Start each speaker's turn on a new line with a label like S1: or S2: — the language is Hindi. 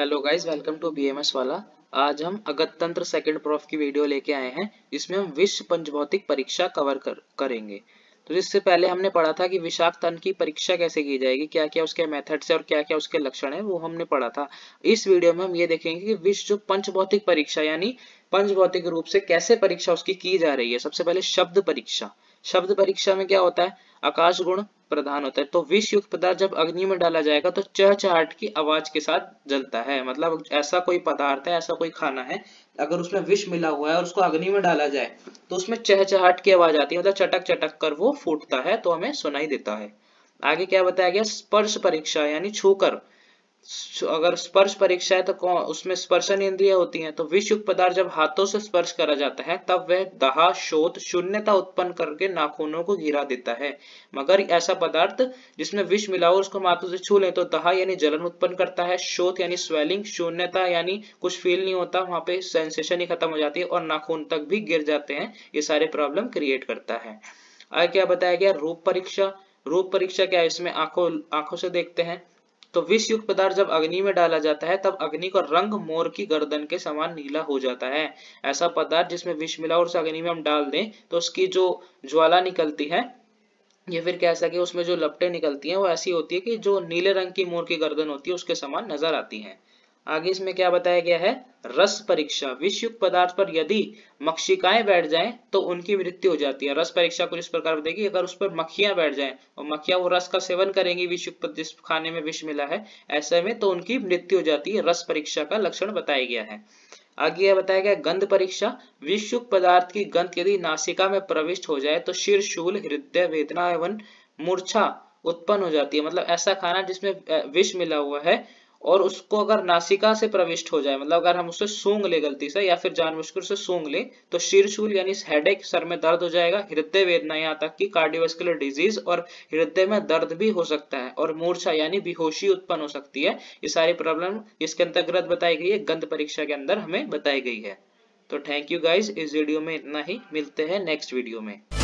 S1: hello guys welcome to BMS वाला आज हम अगतंत्र सेकंड प्रोफ की वीडियो लेके आए हैं इसमें हम विश्व पंचभौतिक परीक्षा कवर कर, करेंगे तो इससे पहले हमने पढ़ा था कि विषाक्त अन्न की परीक्षा कैसे की जाएगी क्या क्या उसके मेथड्स है और क्या क्या उसके लक्षण है वो हमने पढ़ा था इस वीडियो में हम ये देखेंगे कि विश्व जो पंचभौतिक परीक्षा यानी पंचभौतिक रूप से कैसे परीक्षा उसकी की जा रही है सबसे पहले शब्द परीक्षा शब्द परीक्षा में क्या होता है आकाश गुण प्रधान होता है तो विष युक्त पदार्थ जब अग्नि में डाला जाएगा तो चहचहाट की आवाज के साथ जलता है मतलब ऐसा कोई पदार्थ है ऐसा कोई खाना है अगर उसमें विष मिला हुआ है और उसको अग्नि में डाला जाए तो उसमें चहचहाट की आवाज आती है मतलब चटक चटक कर वो फूटता है तो हमें सुनाई देता है आगे क्या बताया गया स्पर्श परीक्षा यानी छूकर कर अगर स्पर्श परीक्षा है तो उसमें स्पर्शन इंद्रिय होती हैं तो विषयुक्त पदार्थ जब हाथों से स्पर्श करा जाता है तब वह दहा शोध शून्यता उत्पन्न करके नाखूनों को घिरा देता है मगर ऐसा पदार्थ जिसमें विष मिला हो उसको हाथों से छू ले तो दहा यानी जलन उत्पन्न करता है शोध यानी स्वेलिंग शून्यता यानी कुछ फील नहीं होता वहां पे सेंसेशन ही खत्म हो जाती है और नाखून तक भी गिर जाते हैं ये सारे प्रॉब्लम क्रिएट करता है आगे क्या बताया गया रूप परीक्षा रूप परीक्षा क्या है इसमें आंखों आंखों से देखते हैं तो विष युक्त पदार्थ जब अग्नि में डाला जाता है तब अग्नि का रंग मोर की गर्दन के समान नीला हो जाता है ऐसा पदार्थ जिसमें विष मिला और उसे अग्नि में हम डाल दें तो उसकी जो ज्वाला निकलती है या फिर कह सके उसमें जो लपटे निकलती हैं वो ऐसी होती है कि जो नीले रंग की मोर की गर्दन होती है उसके समान नजर आती है आगे इसमें क्या बताया गया है रस परीक्षा विषयुक्त पदार्थ पर यदि मक्षिकाएं बैठ जाएं तो उनकी मृत्यु हो जाती है रस परीक्षा कुछ इस प्रकार बताएगी अगर उस पर मक्खियां बैठ जाएं और मक्खियां वो रस का सेवन करेंगी विषयुक्त जिस खाने में विष मिला है ऐसे में तो उनकी मृत्यु हो जाती है रस परीक्षा का लक्षण बताया गया है आगे यह बताया गया गंध परीक्षा विषयुक्त पदार्थ की गंध यदि नासिका में प्रविष्ट हो जाए तो शीर शूल हृदय वेदना एवं मूर्छा उत्पन्न हो जाती है मतलब ऐसा खाना जिसमें विष मिला हुआ है और उसको अगर नासिका से प्रविष्ट हो जाए मतलब अगर हम उसे सूंग ले गलती से या फिर जानबूझकर उसे सूंग ले तो शीर्षूल यानी हेडेक सर में दर्द हो जाएगा हृदय वेदना यहाँ तक कि कार्डियोवेस्कुलर डिजीज और हृदय में दर्द भी हो सकता है और मूर्छा यानी बेहोशी उत्पन्न हो सकती है ये सारी प्रॉब्लम इसके अंतर्गत बताई गई है गंध परीक्षा के अंदर हमें बताई गई है तो थैंक यू गाइज इस वीडियो में इतना ही मिलते हैं नेक्स्ट वीडियो में